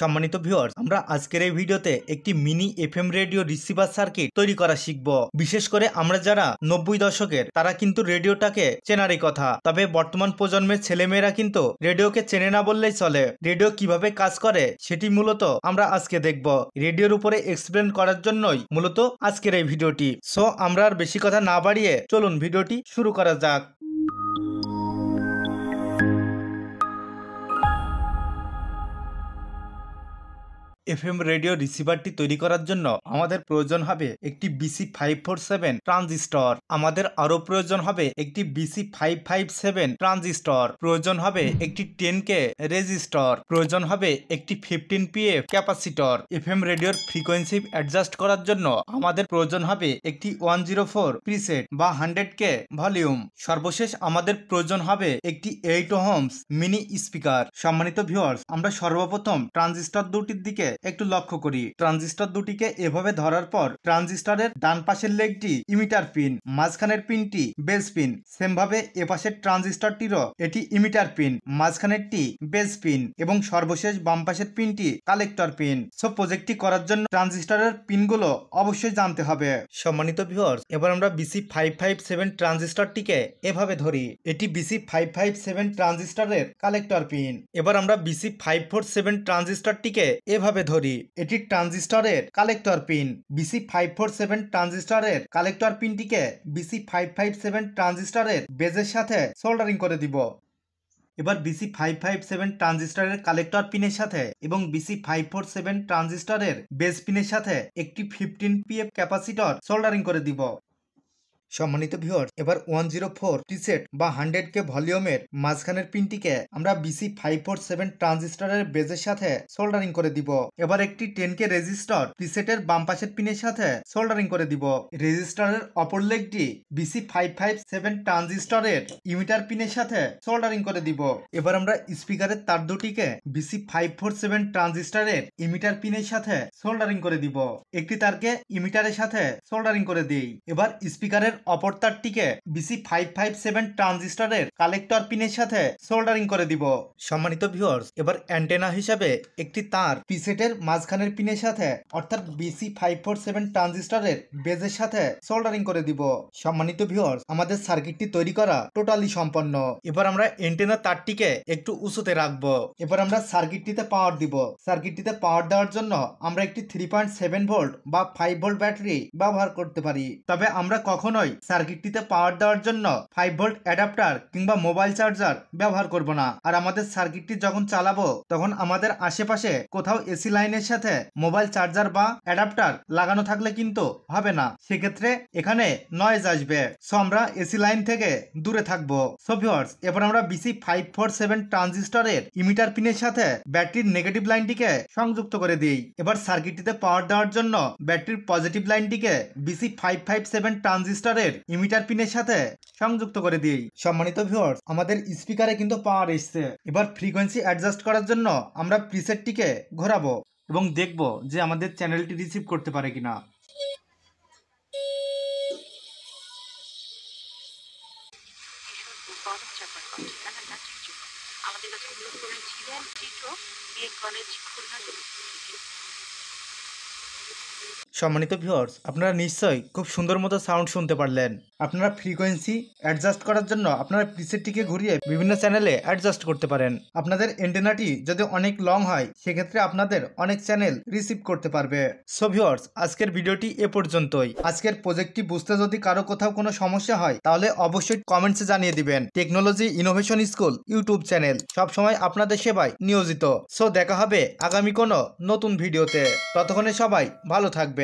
সম্মানিত ভিউয়ার্স আমরা আজকের এই ভিডিওতে একটি mini M radio receiver circuit তৈরি করা শিখব বিশেষ করে আমরা যারা নব্বই দশকের তারা কিন্তু রেডিওটাকে চেনারই কথা তবে বর্তমান প্রজন্মের ছেলেমেয়েরা কিন্তু রেডিওকে চেনে না বললেই চলে রেডিও কিভাবে কাজ করে সেটি মূলত আমরা আজকে দেখব রেডিওর উপরে এক্সপ্লেন করার জন্যই মূলত আজকের এই ভিডিওটি সো আমরা আর বেশি কথা না বাড়িয়ে চলুন ভিডিওটি শুরু করা যাক এফএম রেডিও রিসিভারটি তৈরি করার জন্য আমাদের প্রয়োজন হবে একটি BC five four seven transistor আমাদের আরও প্রয়োজন হবে একটি BC five five seven transistor প্রয়োজন হবে একটি টেন কে রেজিস্টর প্রয়োজন হবে একটি fifteen P F capacitor FM রেডিওর ফ্রিকোয়েন্সি অ্যাডজাস্ট করার জন্য আমাদের প্রয়োজন হবে একটি ওয়ান জিরো ফোর প্রিসেট বা হান্ড্রেড কে ভলিউম সর্বশেষ আমাদের প্রয়োজন হবে একটি এইট হোমস মিনি স্পিকার সম্মানিত ভিউয়ার্স আমরা সর্বপ্রথম ট্রানজিস্টর দুটির দিকে একটু লক্ষ্য করি ট্রানজিস্টর দুটিকে এভাবে ধরার পর ট্রানজিস্টরের ডান পাশের লেগটি ইমিটার পিন মাঝখানের পিনটি বেস পিন সেমভাবে এপাশের ট্রানজিস্টারটিরও এটি ইমিটার পিন মাঝখানেরটি বেস পিন এবং সর্বশেষ বাম পাশের পিনটি কালেক্টর পিন সব প্রজেক্টটি করার জন্য ট্রানজিস্টারের পিনগুলো অবশ্যই জানতে হবে সম্মানিত ভিউয়ার্স এবার আমরা বিসি ফাইভ ফাইভ সেভেন ট্রানজিস্টারটিকে এভাবে ধরি এটি বিসি ফাইভ ফাইভ সেভেন ট্রানজিস্টারের কালেক্টর পিন এবার আমরা বিসি ফাইভ ফোর সেভেন ট্রানজিস্টারটিকে এভাবে ধরি এটি ট্রানজিস্টরের collector pin BC five four seven ট্রানজিস্টরের কালেক্টর পিনটিকে বিসি ফাইভ ফাইভ সেভেন ট্রানজিস্টরের বেজের সাথে সোল্ডারিং করে দিব এবার বিসি ফাইভ ফাইভ সেভেন ট্রানজিস্টারের কালেক্টর পিনের সাথে এবং বিসি ফাইভ ফোর সেভেন ট্রানজিস্টারের বেস পিনের সাথে একটি ফিফটিন পিএফ ক্যাপাসিটর সোল্ডারিং করে দিব সম্মানিত ভিওর এবার ওয়ান জিরো ফোর টিসেট বা হান্ড্রেড কে ভলিউমের মাঝখানের পিনটিকে আমরা বিসি ফাইভ ফোর সেভেন ট্রানজিস্টারের বেজের সাথে সোল্ডারিং করে দিব এবার একটি টেন কে রেজিস্টার প্রিসেটের বাম পাশের পিনের সাথে সোল্ডারিং করে দিব রেজিস্টারের অপর লেগটি বিসি ফাইভ ফাইভ সেভেন ট্রানজিস্টরের ইমিটার পিনের সাথে সোল্ডারিং করে দিব এবার আমরা স্পিকারের তার দুটিকে বিসি ফাইভ ফোর সেভেন ট্রানজিস্টারের ইমিটার পিনের সাথে সোল্ডারিং করে দিব একটি তারকে ইমিটারের সাথে সোল্ডারিং করে দিই এবার স্পিকারের অপর তারটিকে বিসি ফাইভ ফাইভ সেভেন ট্রানজিস্টারের কালেক্টর পিনের সাথে সোল্ডারিং করে দিব সম্মানিত ভিউয়ার্স এবার অ্যান্টেনা হিসাবে একটি তার পিসেটের মাঝখানের পিনের সাথে অর্থাৎ বিসি ফাইভ ফোর সেভেন ট্রানজিস্টারের বেজের সাথে সোল্ডারিং করে দিব সম্মানিত ভিউয়ার্স আমাদের সার্কিটটি তৈরি করা টোটালি সম্পন্ন এবার আমরা অ্যান্টেনা তারটিকে একটু উঁচুতে রাখবো এবার আমরা সার্কিটটিতে পাওয়ার দিব সার্কিটটিতে পাওয়ার দেওয়ার জন্য আমরা একটি থ্রি পয়েন্ট সেভেন ভোল্ট বা ফাইভ ভোল্ট ব্যাটারি ব্যবহার করতে পারি তবে আমরা কখনো কখনোই সার্কিটটিতে পাওয়ার দেওয়ার জন্য ফাইভ ভোল্ট অ্যাডাপ্টার কিংবা মোবাইল চার্জার ব্যবহার করব না আর আমাদের সার্কিটটি যখন চালাবো তখন আমাদের আশেপাশে কোথাও এসি লাইনের সাথে মোবাইল চার্জার বা অ্যাডাপ্টার লাগানো থাকলে কিন্তু হবে না সেক্ষেত্রে এখানে নয়েজ আসবে সো আমরা এসি লাইন থেকে দূরে থাকবো সোভিওর্স এবার আমরা বিসি ফাইভ ফোর সেভেন ট্রানজিস্টারের ইমিটার পিনের সাথে ব্যাটারির নেগেটিভ লাইনটিকে সংযুক্ত করে দিই এবার সার্কিটটিতে পাওয়ার দেওয়ার জন্য ব্যাটারির পজিটিভ লাইনটিকে BC five five seven transistor স্পিকারের ইমিটার পিনের সাথে সংযুক্ত করে দিই সম্মানিত ভিউয়ার্স আমাদের স্পিকারে কিন্তু পাওয়ার এসছে এবার ফ্রিকোয়েন্সি অ্যাডজাস্ট করার জন্য আমরা প্রিসেটটিকে ঘোরাবো এবং দেখব যে আমাদের চ্যানেলটি রিসিভ করতে পারে কিনা সম্মানিত ভিউয়ার্স আপনারা নিশ্চয়ই খুব সুন্দর মতো সাউন্ড শুনতে পারলেন আপনারা ফ্রিকোয়েন্সি অ্যাডজাস্ট করার জন্য আপনারা প্রিসেটটিকে ঘুরিয়ে বিভিন্ন চ্যানেলে অ্যাডজাস্ট করতে পারেন আপনাদের এন্টেনাটি যদি অনেক লং হয় সেক্ষেত্রে আপনাদের অনেক চ্যানেল রিসিভ করতে পারবে সো ভিউয়ার্স আজকের ভিডিওটি এ পর্যন্তই আজকের প্রজেক্টটি বুঝতে যদি কারো কোথাও কোনো সমস্যা হয় তাহলে অবশ্যই কমেন্টসে জানিয়ে দিবেন technology innovation school YouTube channel সবসময় আপনাদের সেবায় নিয়োজিত সো দেখা হবে আগামী কোনো নতুন ভিডিওতে ততক্ষণে সবাই ভালো থাকবে